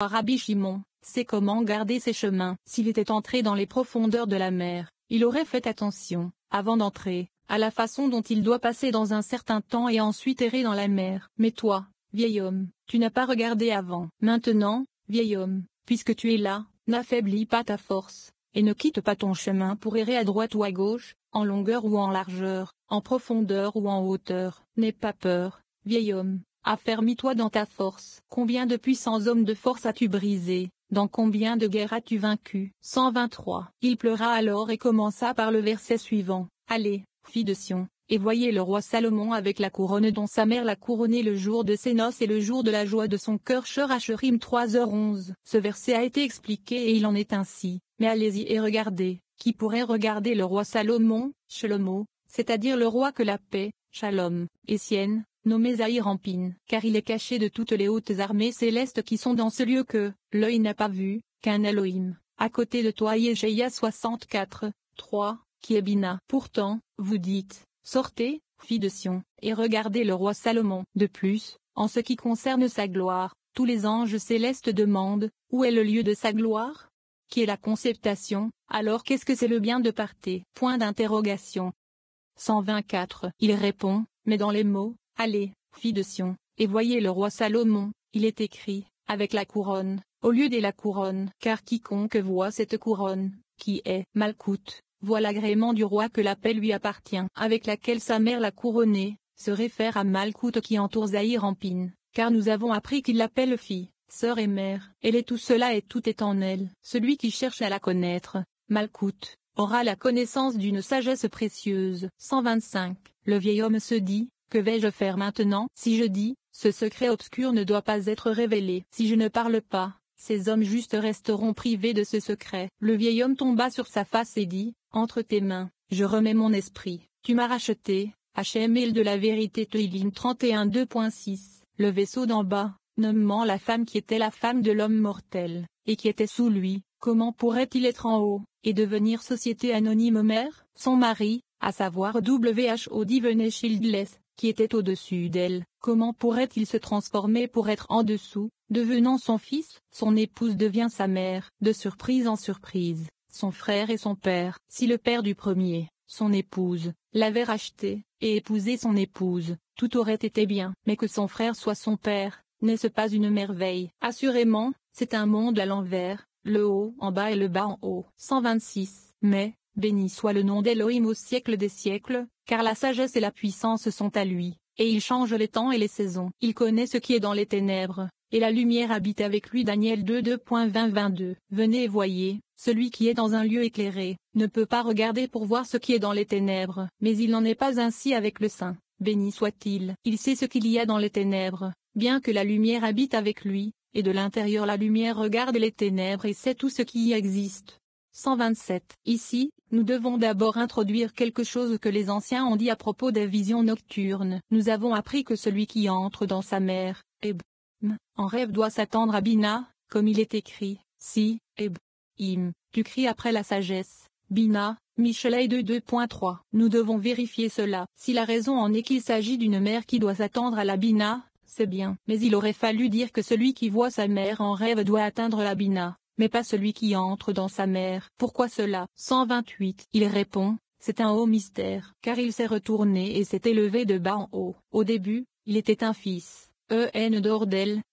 Rabbi Shimon, c'est comment garder ses chemins. S'il était entré dans les profondeurs de la mer, il aurait fait attention, avant d'entrer, à la façon dont il doit passer dans un certain temps et ensuite errer dans la mer. Mais toi, vieil homme, tu n'as pas regardé avant. Maintenant, vieil homme, puisque tu es là, n'affaiblis pas ta force, et ne quitte pas ton chemin pour errer à droite ou à gauche, en longueur ou en largeur, en profondeur ou en hauteur. N'aie pas peur, vieil homme, Affermis-toi dans ta force. Combien de puissants hommes de force as-tu brisé Dans combien de guerres as-tu vaincu 123. Il pleura alors et commença par le verset suivant. Allez, fille de Sion, et voyez le roi Salomon avec la couronne dont sa mère l'a couronné le jour de ses noces et le jour de la joie de son cœur 3h11. Ce verset a été expliqué et il en est ainsi, mais allez-y et regardez, qui pourrait regarder le roi Salomon, Shlomo, c'est-à-dire le roi que la paix, Shalom, et sienne, nommé Zahir car il est caché de toutes les hautes armées célestes qui sont dans ce lieu que, l'œil n'a pas vu, qu'un Elohim, à côté de toi Yeshaya 64, 3, qui est Bina. Pourtant, vous dites, sortez, fille de Sion, et regardez le roi Salomon. De plus, en ce qui concerne sa gloire, tous les anges célestes demandent, où est le lieu de sa gloire Qui est la conceptation, alors qu'est-ce que c'est le bien de partir Point d'interrogation. 124. Il répond, mais dans les mots, Allez, fille de Sion, et voyez le roi Salomon, il est écrit, avec la couronne, au lieu des la couronne, car quiconque voit cette couronne, qui est malcoute, voit l'agrément du roi que la paix lui appartient, avec laquelle sa mère l'a couronnée, se réfère à Malcoute qui entoure Zahir en car nous avons appris qu'il l'appelle fille, sœur et mère. Elle est tout cela et tout est en elle. Celui qui cherche à la connaître, Malcoute, aura la connaissance d'une sagesse précieuse. 125. Le vieil homme se dit, que vais-je faire maintenant Si je dis, ce secret obscur ne doit pas être révélé. Si je ne parle pas, ces hommes justes resteront privés de ce secret. Le vieil homme tomba sur sa face et dit, Entre tes mains, je remets mon esprit. Tu m'as racheté, HML de la vérité Tehilim 31 2.6, le vaisseau d'en bas, nommant la femme qui était la femme de l'homme mortel, et qui était sous lui, comment pourrait-il être en haut, et devenir société anonyme mère Son mari, à savoir WHO devenait Shieldless, qui était au-dessus d'elle, comment pourrait-il se transformer pour être en dessous, devenant son fils Son épouse devient sa mère, de surprise en surprise, son frère et son père. Si le père du premier, son épouse, l'avait racheté, et épousé son épouse, tout aurait été bien. Mais que son frère soit son père, n'est-ce pas une merveille Assurément, c'est un monde à l'envers, le haut en bas et le bas en haut. 126. Mais, béni soit le nom d'Elohim au siècle des siècles, car la sagesse et la puissance sont à lui, et il change les temps et les saisons. Il connaît ce qui est dans les ténèbres, et la lumière habite avec lui. Daniel 2 2.2022 Venez et voyez, celui qui est dans un lieu éclairé, ne peut pas regarder pour voir ce qui est dans les ténèbres, mais il n'en est pas ainsi avec le saint, béni soit-il. Il sait ce qu'il y a dans les ténèbres, bien que la lumière habite avec lui, et de l'intérieur la lumière regarde les ténèbres et sait tout ce qui y existe. 127. Ici, nous devons d'abord introduire quelque chose que les anciens ont dit à propos des visions nocturnes. Nous avons appris que celui qui entre dans sa mère, Eb, en rêve doit s'attendre à Bina, comme il est écrit, si, Eb, Im, tu cries après la sagesse, Bina, Michelet 2.3. Nous devons vérifier cela. Si la raison en est qu'il s'agit d'une mère qui doit s'attendre à la Bina, c'est bien. Mais il aurait fallu dire que celui qui voit sa mère en rêve doit atteindre la Bina mais pas celui qui entre dans sa mère. Pourquoi cela 128. Il répond, c'est un haut mystère, car il s'est retourné et s'est élevé de bas en haut. Au début, il était un fils, en dehors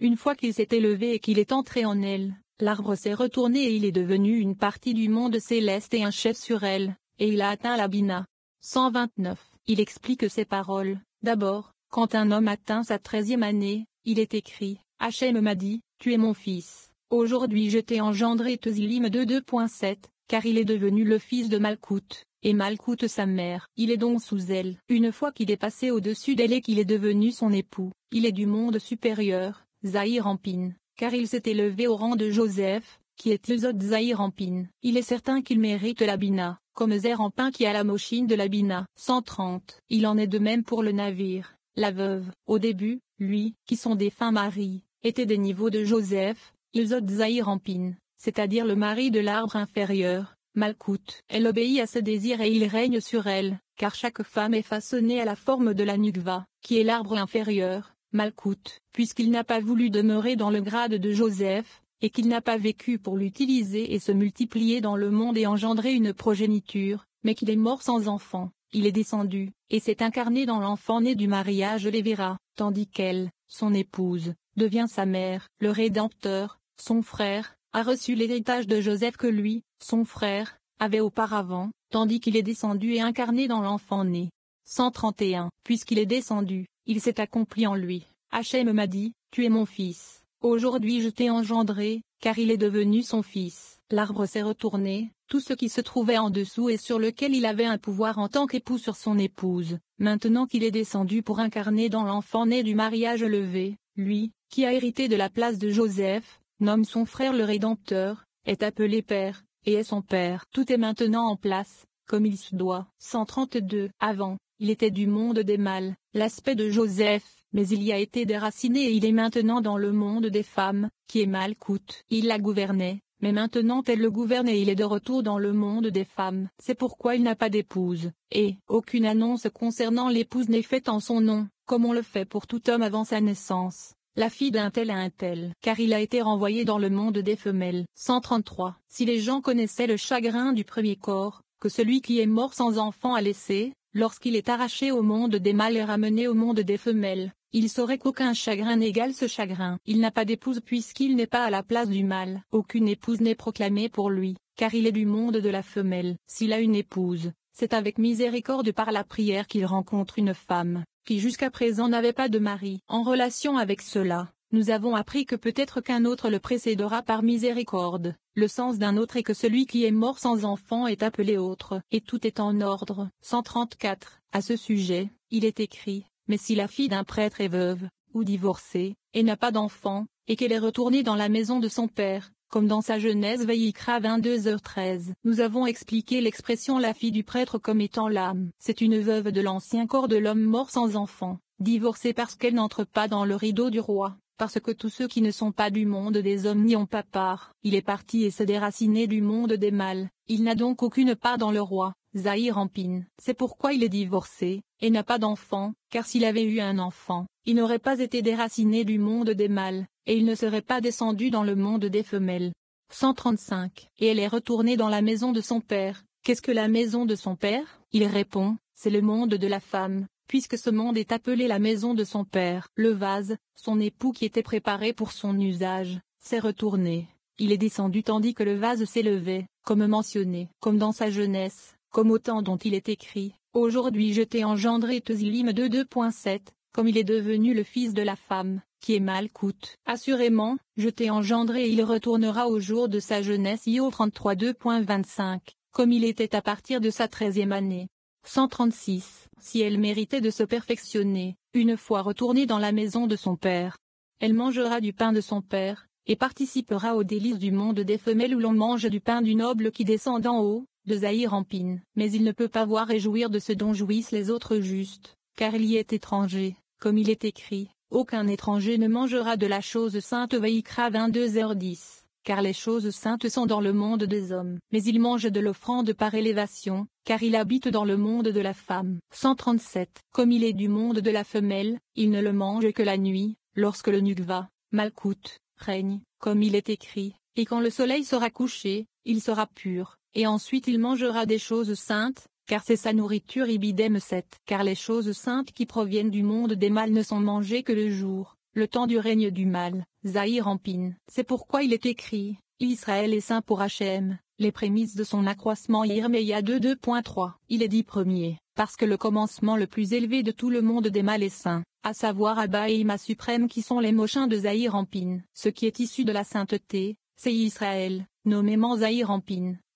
une fois qu'il s'est élevé et qu'il est entré en elle, l'arbre s'est retourné et il est devenu une partie du monde céleste et un chef sur elle, et il a atteint bina. 129. Il explique ces paroles. D'abord, quand un homme atteint sa treizième année, il est écrit, Hachem m'a dit, tu es mon fils. Aujourd'hui je t'ai engendré Tezilim de 2.7, car il est devenu le fils de Malkout, et Malkout sa mère. Il est donc sous elle. Une fois qu'il est passé au-dessus d'elle et qu'il est devenu son époux, il est du monde supérieur, Zahir Rampine, car il s'est élevé au rang de Joseph, qui est le Zahir Ampin. Il est certain qu'il mérite l'abina, comme comme Zerampin qui a la mochine de l'Abina. 130. Il en est de même pour le navire, la veuve. Au début, lui, qui sont des fins maris, était des niveaux de Joseph, il Zodzahir Rampine, c'est-à-dire le mari de l'arbre inférieur, Malkout. Elle obéit à ce désir et il règne sur elle, car chaque femme est façonnée à la forme de la Nukva, qui est l'arbre inférieur, Malkout. Puisqu'il n'a pas voulu demeurer dans le grade de Joseph, et qu'il n'a pas vécu pour l'utiliser et se multiplier dans le monde et engendrer une progéniture, mais qu'il est mort sans enfant, il est descendu, et s'est incarné dans l'enfant né du mariage Lévira, tandis qu'elle, son épouse, devient sa mère. Le Rédempteur, son frère, a reçu l'héritage de Joseph que lui, son frère, avait auparavant, tandis qu'il est descendu et incarné dans l'enfant né. 131. Puisqu'il est descendu, il s'est accompli en lui. Hachem m'a dit, tu es mon fils. Aujourd'hui je t'ai engendré, car il est devenu son fils. L'arbre s'est retourné, tout ce qui se trouvait en dessous et sur lequel il avait un pouvoir en tant qu'époux sur son épouse, maintenant qu'il est descendu pour incarner dans l'enfant né du mariage levé, lui, qui a hérité de la place de Joseph, nomme son frère le Rédempteur, est appelé Père, et est son Père. Tout est maintenant en place, comme il se doit. 132 Avant, il était du monde des mâles, l'aspect de Joseph, mais il y a été déraciné et il est maintenant dans le monde des femmes, qui est mal coûte. Il la gouvernait, mais maintenant elle le gouverne et il est de retour dans le monde des femmes. C'est pourquoi il n'a pas d'épouse, et aucune annonce concernant l'épouse n'est faite en son nom, comme on le fait pour tout homme avant sa naissance la fille d'un tel à un tel, car il a été renvoyé dans le monde des femelles. 133. Si les gens connaissaient le chagrin du premier corps, que celui qui est mort sans enfant a laissé, lorsqu'il est arraché au monde des mâles et ramené au monde des femelles, il saurait qu'aucun chagrin n'égale ce chagrin. Il n'a pas d'épouse puisqu'il n'est pas à la place du mâle. Aucune épouse n'est proclamée pour lui, car il est du monde de la femelle. S'il a une épouse, c'est avec miséricorde par la prière qu'il rencontre une femme, qui jusqu'à présent n'avait pas de mari. En relation avec cela, nous avons appris que peut-être qu'un autre le précédera par miséricorde, le sens d'un autre est que celui qui est mort sans enfant est appelé autre, et tout est en ordre. 134. À ce sujet, il est écrit, mais si la fille d'un prêtre est veuve, ou divorcée, et n'a pas d'enfant, et qu'elle est retournée dans la maison de son père, comme dans sa jeunesse, Vayikra 22h13. Nous avons expliqué l'expression la fille du prêtre comme étant l'âme. C'est une veuve de l'ancien corps de l'homme mort sans enfant, divorcée parce qu'elle n'entre pas dans le rideau du roi, parce que tous ceux qui ne sont pas du monde des hommes n'y ont pas part. Il est parti et s'est déraciné du monde des mâles, il n'a donc aucune part dans le roi. Zahir rampine, C'est pourquoi il est divorcé, et n'a pas d'enfant, car s'il avait eu un enfant, il n'aurait pas été déraciné du monde des mâles, et il ne serait pas descendu dans le monde des femelles. 135. Et elle est retournée dans la maison de son père. Qu'est-ce que la maison de son père Il répond, c'est le monde de la femme, puisque ce monde est appelé la maison de son père. Le vase, son époux qui était préparé pour son usage, s'est retourné. Il est descendu tandis que le vase s'élevait, comme mentionné, comme dans sa jeunesse, comme au temps dont il est écrit, Aujourd'hui je t'ai engendré Teusilim 2.7, comme il est devenu le fils de la femme, qui est mal coûte. Assurément, je t'ai engendré et il retournera au jour de sa jeunesse Io 33.2.25, comme il était à partir de sa treizième année. 136. Si elle méritait de se perfectionner, une fois retournée dans la maison de son père, elle mangera du pain de son père, et participera aux délices du monde des femelles où l'on mange du pain du noble qui descend en haut, de Zahir en pine. Mais il ne peut pas voir et jouir de ce dont jouissent les autres justes, car il y est étranger, comme il est écrit. Aucun étranger ne mangera de la chose sainte Vaikra 22h10, car les choses saintes sont dans le monde des hommes. Mais il mange de l'offrande par élévation, car il habite dans le monde de la femme. 137. Comme il est du monde de la femelle, il ne le mange que la nuit, lorsque le va, Malkout, règne, comme il est écrit, et quand le soleil sera couché, il sera pur, et ensuite il mangera des choses saintes, car c'est sa nourriture ibidem 7. Car les choses saintes qui proviennent du monde des mâles ne sont mangées que le jour, le temps du règne du mal. Zahir rampine C'est pourquoi il est écrit, Israël est saint pour Hachem, les prémices de son accroissement Irméia 2.2.3. 2.3. Il est dit premier, parce que le commencement le plus élevé de tout le monde des mâles est saint, à savoir Abba et Ima suprême qui sont les mochins de Zahir rampine Ce qui est issu de la sainteté, c'est Israël, nommément Zahir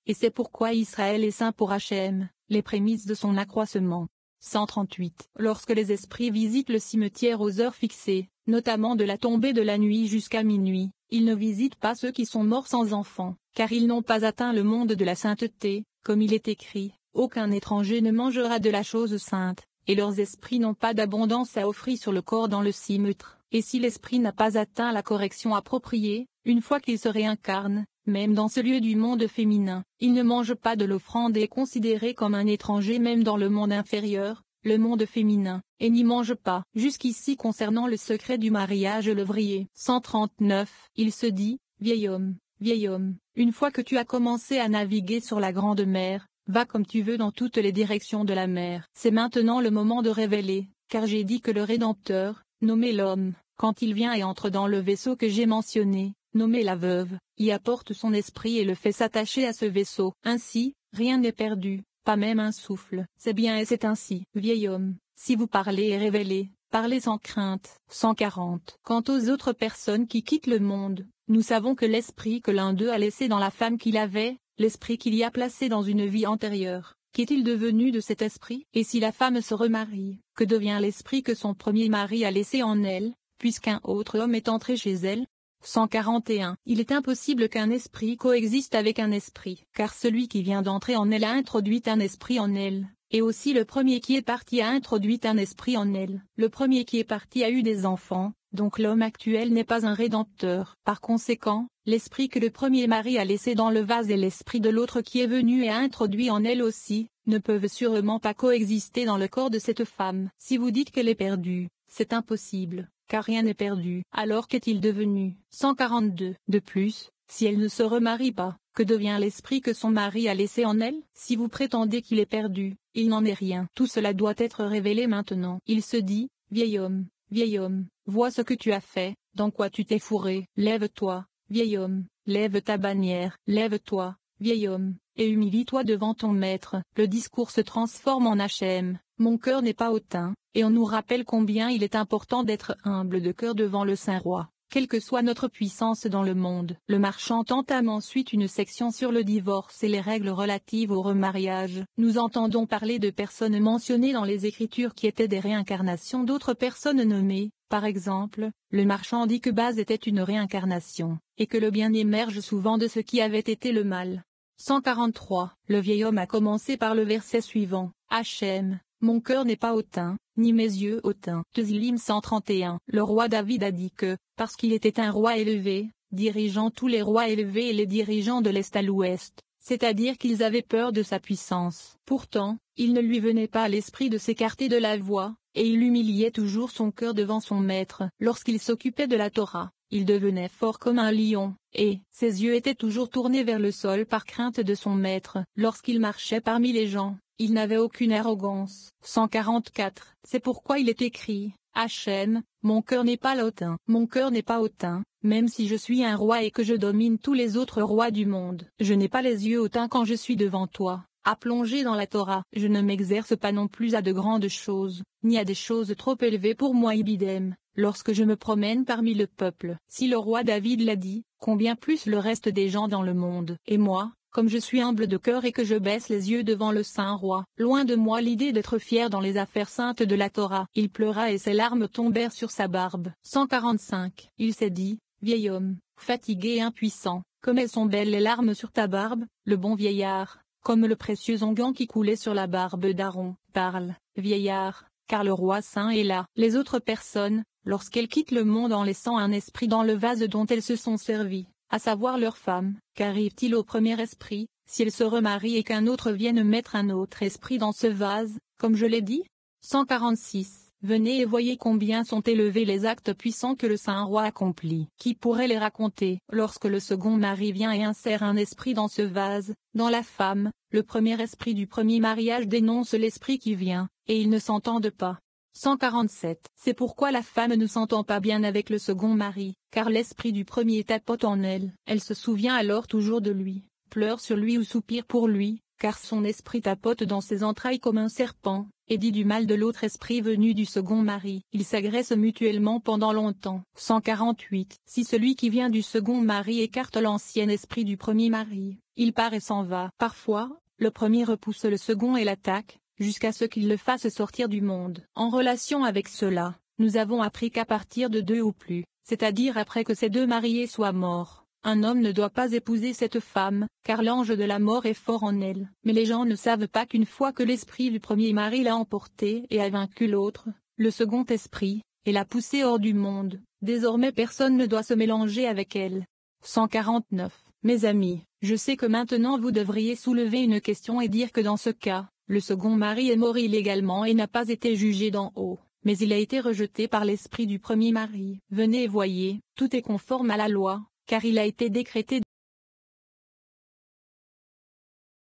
et c'est pourquoi Israël est saint pour Hachem, les prémices de son accroissement. 138. Lorsque les esprits visitent le cimetière aux heures fixées, notamment de la tombée de la nuit jusqu'à minuit, ils ne visitent pas ceux qui sont morts sans enfants, car ils n'ont pas atteint le monde de la sainteté, comme il est écrit, aucun étranger ne mangera de la chose sainte, et leurs esprits n'ont pas d'abondance à offrir sur le corps dans le cimetre. et si l'esprit n'a pas atteint la correction appropriée, une fois qu'il se réincarne, même dans ce lieu du monde féminin, il ne mange pas de l'offrande et est considéré comme un étranger même dans le monde inférieur, le monde féminin, et n'y mange pas. Jusqu'ici concernant le secret du mariage levrier. 139. Il se dit, vieil homme, vieil homme, une fois que tu as commencé à naviguer sur la grande mer, va comme tu veux dans toutes les directions de la mer. C'est maintenant le moment de révéler, car j'ai dit que le Rédempteur, nommé l'homme, quand il vient et entre dans le vaisseau que j'ai mentionné, nommé la veuve, y apporte son esprit et le fait s'attacher à ce vaisseau. Ainsi, rien n'est perdu, pas même un souffle. C'est bien et c'est ainsi. Vieil homme, si vous parlez et révélez, parlez sans crainte. 140. Quant aux autres personnes qui quittent le monde, nous savons que l'esprit que l'un d'eux a laissé dans la femme qu'il avait, l'esprit qu'il y a placé dans une vie antérieure, qu'est-il devenu de cet esprit Et si la femme se remarie, que devient l'esprit que son premier mari a laissé en elle, puisqu'un autre homme est entré chez elle 141. Il est impossible qu'un esprit coexiste avec un esprit, car celui qui vient d'entrer en elle a introduit un esprit en elle, et aussi le premier qui est parti a introduit un esprit en elle. Le premier qui est parti a eu des enfants, donc l'homme actuel n'est pas un rédempteur. Par conséquent, l'esprit que le premier mari a laissé dans le vase et l'esprit de l'autre qui est venu et a introduit en elle aussi, ne peuvent sûrement pas coexister dans le corps de cette femme. Si vous dites qu'elle est perdue, c'est impossible, car rien n'est perdu. Alors qu'est-il devenu 142. De plus, si elle ne se remarie pas, que devient l'esprit que son mari a laissé en elle Si vous prétendez qu'il est perdu, il n'en est rien. Tout cela doit être révélé maintenant. Il se dit, vieil homme, vieil homme, vois ce que tu as fait, dans quoi tu t'es fourré. Lève-toi, vieil homme, lève ta bannière, lève-toi, vieil homme, et humilie-toi devant ton maître. Le discours se transforme en HM, mon cœur n'est pas hautain, et on nous rappelle combien il est important d'être humble de cœur devant le Saint-Roi, quelle que soit notre puissance dans le monde. Le marchand entame ensuite une section sur le divorce et les règles relatives au remariage. Nous entendons parler de personnes mentionnées dans les Écritures qui étaient des réincarnations d'autres personnes nommées, par exemple, le marchand dit que Baz était une réincarnation, et que le bien émerge souvent de ce qui avait été le mal. 143. Le vieil homme a commencé par le verset suivant. HM. Mon cœur n'est pas hautain, ni mes yeux hautains. Tezilim 131. Le roi David a dit que, parce qu'il était un roi élevé, dirigeant tous les rois élevés et les dirigeants de l'Est à l'Ouest, c'est-à-dire qu'ils avaient peur de sa puissance. Pourtant, il ne lui venait pas à l'esprit de s'écarter de la voie, et il humiliait toujours son cœur devant son maître. Lorsqu'il s'occupait de la Torah, il devenait fort comme un lion, et ses yeux étaient toujours tournés vers le sol par crainte de son maître. Lorsqu'il marchait parmi les gens, il n'avait aucune arrogance. 144. C'est pourquoi il est écrit, Hachem, mon cœur n'est pas hautain. Mon cœur n'est pas hautain, même si je suis un roi et que je domine tous les autres rois du monde. Je n'ai pas les yeux hautains quand je suis devant toi, à plonger dans la Torah. Je ne m'exerce pas non plus à de grandes choses, ni à des choses trop élevées pour moi ibidem, lorsque je me promène parmi le peuple. Si le roi David l'a dit, combien plus le reste des gens dans le monde. Et moi, comme je suis humble de cœur et que je baisse les yeux devant le Saint Roi. Loin de moi l'idée d'être fier dans les affaires saintes de la Torah. Il pleura et ses larmes tombèrent sur sa barbe. 145. Il s'est dit, vieil homme, fatigué et impuissant, comme elles sont belles les larmes sur ta barbe, le bon vieillard, comme le précieux onguent qui coulait sur la barbe d'Aaron. Parle, vieillard, car le roi saint est là. Les autres personnes, lorsqu'elles quittent le monde en laissant un esprit dans le vase dont elles se sont servies, à savoir leur femme. Qu'arrive-t-il au premier esprit, s'il se remarient et qu'un autre vienne mettre un autre esprit dans ce vase, comme je l'ai dit 146. Venez et voyez combien sont élevés les actes puissants que le saint roi accomplit. Qui pourrait les raconter Lorsque le second mari vient et insère un esprit dans ce vase, dans la femme, le premier esprit du premier mariage dénonce l'esprit qui vient, et ils ne s'entendent pas. 147. C'est pourquoi la femme ne s'entend pas bien avec le second mari, car l'esprit du premier tapote en elle. Elle se souvient alors toujours de lui, pleure sur lui ou soupire pour lui, car son esprit tapote dans ses entrailles comme un serpent, et dit du mal de l'autre esprit venu du second mari. Ils s'agressent mutuellement pendant longtemps. 148. Si celui qui vient du second mari écarte l'ancien esprit du premier mari, il part et s'en va. Parfois, le premier repousse le second et l'attaque, jusqu'à ce qu'il le fasse sortir du monde. En relation avec cela, nous avons appris qu'à partir de deux ou plus, c'est-à-dire après que ces deux mariés soient morts, un homme ne doit pas épouser cette femme, car l'ange de la mort est fort en elle. Mais les gens ne savent pas qu'une fois que l'esprit du premier mari l'a emporté et a vaincu l'autre, le second esprit, et l'a poussée hors du monde, désormais personne ne doit se mélanger avec elle. 149. Mes amis, je sais que maintenant vous devriez soulever une question et dire que dans ce cas, le second mari est mort illégalement et n'a pas été jugé d'en haut, mais il a été rejeté par l'esprit du premier mari. Venez et voyez, tout est conforme à la loi, car il a été décrété